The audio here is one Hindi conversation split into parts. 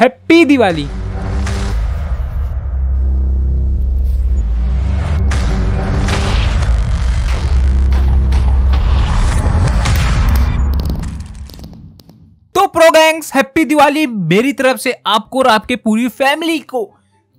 हैप्पी दिवाली तो प्रोगैंग्स हैप्पी दिवाली मेरी तरफ से आपको और आपके पूरी फैमिली को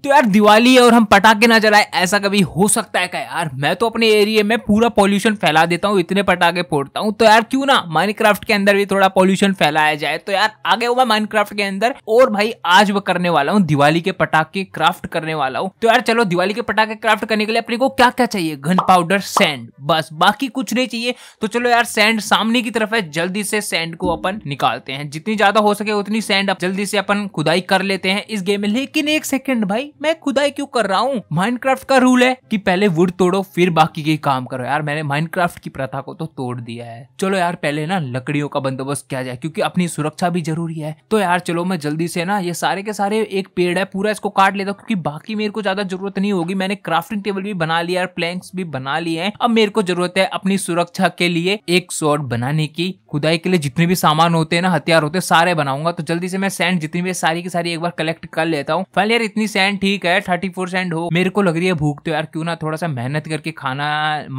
तो यार दिवाली है और हम पटाखे ना जलाए ऐसा कभी हो सकता है क्या यार मैं तो अपने एरिया में पूरा पॉल्यूशन फैला देता हूँ इतने पटाखे फोड़ता हूँ तो यार क्यों ना माइनक्राफ्ट के अंदर भी थोड़ा पॉल्यूशन फैलाया जाए तो यार आगे हुआ माइनक्राफ्ट के अंदर और भाई आज वो करने वाला हूँ दिवाली के पटाखे क्राफ्ट करने वाला हूँ तो यार चलो दिवाली के पटाखे क्राफ्ट करने के लिए अपने को क्या क्या चाहिए घन पाउडर सैंड बस बाकी कुछ नहीं चाहिए तो चलो यार सैंड सामने की तरफ है जल्दी से सैंड को अपन निकालते हैं जितनी ज्यादा हो सके उतनी सैंड जल्दी से अपन खुदाई कर लेते हैं इस गेम में लेकिन एक सेकेंड भाई मैं खुदाई क्यों कर रहा हूँ माइनक्राफ्ट का रूल है कि पहले वुड तोड़ो फिर बाकी के काम करो यार मैंने माइनक्राफ्ट की प्रथा को तो तोड़ दिया है चलो यार पहले ना लकड़ियों का बंदोबस्त किया जाए क्योंकि अपनी सुरक्षा भी जरूरी है तो यार चलो मैं जल्दी से ना ये सारे के सारे एक पेड़ है पूरा इसको काट लेता हूँ क्योंकि बाकी मेरे को ज्यादा जरूरत नहीं होगी मैंने क्राफ्टिंग टेबल भी बना लिया प्लैंक्स भी बना लिए हैं अब मेरे को जरूरत है अपनी सुरक्षा के लिए एक शॉर्ट बनाने की खुदाई के लिए जितने भी सामान होते हैं ना हथियार होते हैं सारे बनाऊंगा तो जल्दी से मैं सैंड जितनी भी सारी की सारी एक बार कलेक्ट कर लेता हूँ फाइनल यार इतनी सैंड ठीक है थर्टी फोर सेंट हो मेरे को लग रही है भूख तो यार क्यों ना थोड़ा सा मेहनत करके खाना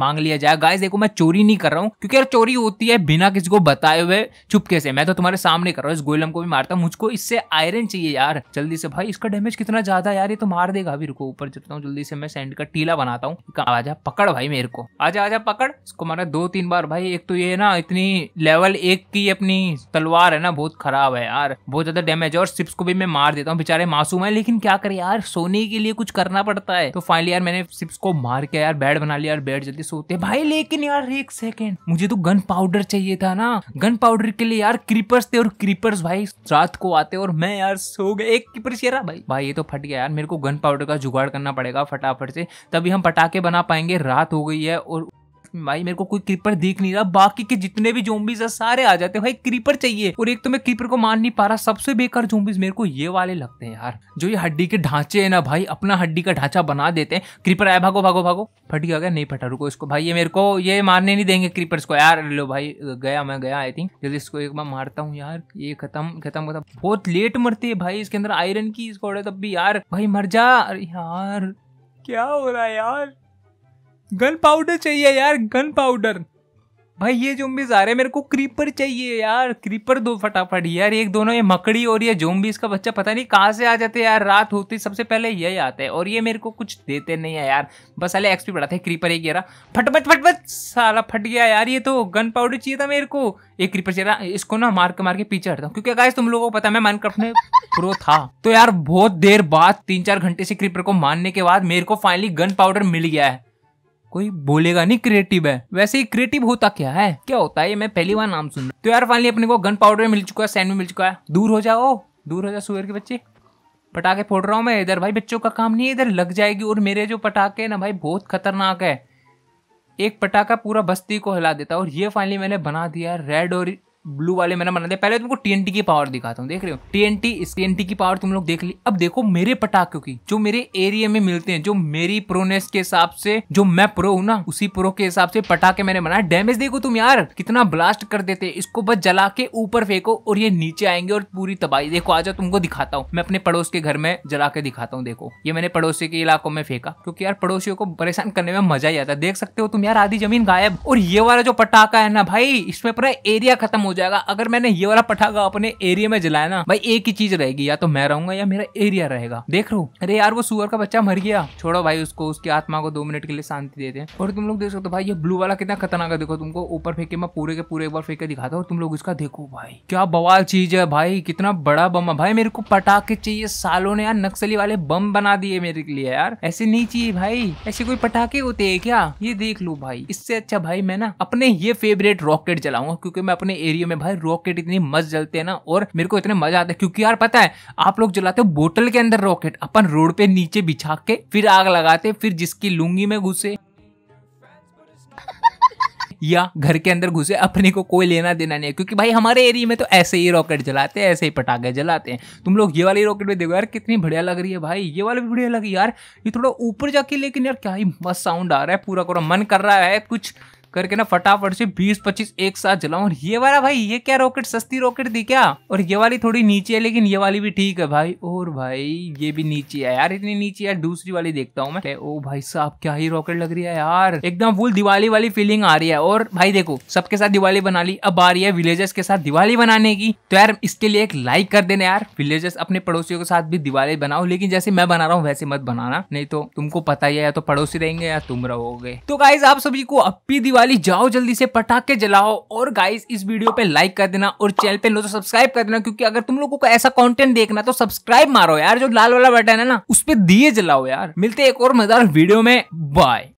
मांग लिया जाए गाइस देखो मैं चोरी नहीं कर रहा हूँ क्योंकि यार चोरी होती है बिना किसी को बताए हुए चुपके से मैं तो तुम्हारे सामने कर रहा हूँ इस गोलम को भी मारता मुझको इससे आयरन चाहिए यार जल्दी से भाई इसका डैमेज कितना ज्यादा यार ये तो मार देगा अभी रुको ऊपर चलता हूँ जल्दी से मैं सेंट का टीला बनाता हूँ आजा पकड़ भाई मेरे को आजा आजा पकड़ इसको मारा दो तीन बार भाई एक तो ये ना इतनी लेवल एक की अपनी तलवार है ना बहुत खराब है यार बहुत ज्यादा डैमेज है और सिप्स को भी मैं मार देता हूँ बेचारे मासूम है लेकिन क्या करे यार सोने के लिए कुछ करना पड़ता है तो फाइनली यार मैंने सिप्स को मार के यार बेड बना लिया यार बेड जल्दी सोते भाई लेकिन यार एक सेकेंड मुझे तो गन पाउडर चाहिए था ना गन पाउडर के लिए यार क्रीपर्स थे और क्रीपर्स भाई रात को आते और मैं यार सो गए एक क्रीपर से भाई भाई ये तो फट गया यार मेरे को गन पाउडर का जुगाड़ करना पड़ेगा फटाफट से तभी हम पटाखे बना पाएंगे रात हो गई है और भाई मेरे को कोई क्रीपर दिख नहीं रहा बाकी के जितने भी जोम्बीज है सारे आ जाते भाई क्रीपर चाहिए और एक तो मैं क्रीपर को मार नहीं पा रहा सबसे बेकार जोम्बीज मेरे को ये वाले लगते हैं यार जो ये हड्डी के ढांचे है ना भाई अपना हड्डी का ढांचा बना देते हैं क्रीपर आया भागो भागो भागो फट गया नहीं फटा रुको इसको भाई ये मेरे को ये मारने नहीं देंगे क्रीपर्स को यार लो भाई गया मैं गया आई थिंक जल्दी इसको एक बार मारता हूँ यार ये खत्म खत्म खत्म बहुत लेट मरती है भाई इसके अंदर आयरन की इसको तब भी यार भाई मर जा यार क्या हो रहा है यार गन पाउडर चाहिए यार गन पाउडर भाई ये जोम्बिस आ रहे हैं मेरे को क्रीपर चाहिए यार क्रीपर दो फटाफट यार एक दोनों ये मकड़ी और ये जोम्बिस का बच्चा पता नहीं कहाँ से आ जाते हैं यार रात होती सबसे पहले यही आते हैं और ये मेरे को कुछ देते नहीं है यार बस अले एक्सपी बढ़ाते हैं क्रीपर एक यारा फटफट फटफट सारा फट गया यार ये तो गन पाउडर चाहिए था मेरे को एक क्रीपर चाहिए इसको ना मार के मार के पीछे हटता हूँ क्योंकि गाइस तुम लोगों को पता मैं माइनक्राफ्ट में प्रो था तो यार बहुत देर बाद तीन चार घंटे से क्रीपर को मारने के बाद मेरे को फाइनली गन पाउडर मिल गया है कोई बोलेगा नहीं क्रिएटिव है वैसे ही क्रिएटिव होता क्या है क्या होता है ये मैं पहली बार नाम सुन रहा तो यार फाइनली अपने को गन पाउडर मिल चुका है सैंडविच मिल चुका है दूर हो जाओ दूर हो जाओ सुअर के बच्चे पटाखे फोड़ रहा हूँ मैं इधर भाई बच्चों का काम नहीं है इधर लग जाएगी और मेरे जो पटाखे ना भाई बहुत खतरनाक है एक पटाखा पूरा बस्ती को हिला देता और ये फाइनली मैंने बना दिया रेड और ब्लू वाले मैंने बना दिया पहले तुमको टीएनटी की पावर दिखाता हूँ देख रहे हो टीएनटी इस टीएनटी की पावर तुम लोग देख ली अब देखो मेरे पटाखों की जो मेरे एरिया में मिलते हैं जो मेरी प्रोनेस के हिसाब से जो मैं प्रो हूँ ना उसी प्रो के हिसाब से पटाखे मैंने बनाया डैमेज देखो तुम यार कितना ब्लास्ट कर देते इसको बस जला के ऊपर फेंको और ये नीचे आएंगे और पूरी तबाही देखो आ जाओ तुमको दिखाता हूँ मैं अपने पड़ोस के घर में जला के दिखाता हूँ देखो ये मैंने पड़ोसी के इलाकों में फेंका क्योंकि यार पड़ोसियों को परेशान करने में मजा ही आता है देख सकते हो तुम यार आधी जमीन गायब और ये वाला जो पटाखा है ना भाई इसमें पूरा एरिया खत्म हो जाएगा अगर मैंने ये वाला पटाखा अपने एरिया में जलाया ना भाई एक ही चीज रहेगी या तो मैं रहूंगा या मेरा एरिया रहेगा देख रो अरे यार वो सुअर का बच्चा मर गया छोड़ो भाई उसको उसकी आत्मा को दो मिनट के लिए शांति देते हैं और तुम लोग देख सकते हो भाई ये ब्लू वाला कितना खतरनाक है देखो तुमको ऊपर फेंके मैं पूरे के पूरे एक बार फेंके दिखाता हूँ तुम लोग इसका देखो भाई क्या बवाल चीज है भाई कितना बड़ा बम है भाई मेरे को पटाखे चाहिए सालों ने यार नक्सली वाले बम बना दिए मेरे लिए यार ऐसे नहीं चाहिए भाई ऐसे कोई पटाखे होते है क्या ये देख लो भाई इससे अच्छा भाई मैं ना अपने ये फेवरेट रॉकेट चलाऊंगा क्योंकि मैं अपने एरिया वीडियो में भाई रॉकेट इतनी मस्त जलते हैं ना और मेरे को इतने मजा आते है क्योंकि यार पता है आप लोग जलाते हो बोतल के अंदर रॉकेट अपन रोड पे नीचे बिछा के फिर आग लगाते फिर जिसकी लुंगी में घुसे या घर के अंदर घुसे अपने को कोई लेना देना नहीं है क्योंकि भाई हमारे एरिया में तो ऐसे ही रॉकेट जलाते हैं ऐसे ही पटाखे जलाते हैं तुम लोग ये वाली रॉकेट भी देखो यार कितनी बढ़िया लग रही है भाई ये वाली भी बढ़िया लगी यार ये थोड़ा ऊपर जाके लेकिन यार क्या ही मस्त साउंड आ रहा है पूरा पूरा मन कर रहा है कुछ करके ना फटाफट से बीस पच्चीस एक साथ जलाऊ और ये वाला भाई ये क्या रॉकेट सस्ती रॉकेट दी क्या और ये वाली थोड़ी नीचे है लेकिन ये वाली भी ठीक है भाई और भाई ये भी नीचे है यार इतनी नीचे यार दूसरी वाली देखता हूँ मैं ओ भाई साहब क्या ही रॉकेट लग रही है यार एकदम फुल दिवाली वाली फीलिंग आ रही है और भाई देखो सबके साथ दिवाली बना ली अब आ रही है विलेजर्स के साथ दिवाली बनाने की तो यार इसके लिए एक लाइक कर देना यार विलेजर्स अपने पड़ोसियों के साथ भी दिवाली बनाओ लेकिन जैसे मैं बना रहा हूँ वैसे मत बनाना नहीं तो तुमको पता ही है या तो पड़ोसी रहेंगे या तुम रहोगे तो गाइज आप सभी को अब दिवाली दिवाली जाओ जल्दी से पटाखे जलाओ और गाइस इस वीडियो पे लाइक कर देना और चैनल पे लो तो सब्सक्राइब कर देना क्योंकि अगर तुम लोगों को ऐसा कंटेंट देखना तो सब्सक्राइब मारो यार जो लाल वाला बटन है ना उस पर दिए जलाओ यार मिलते एक और मजेदार वीडियो में बाय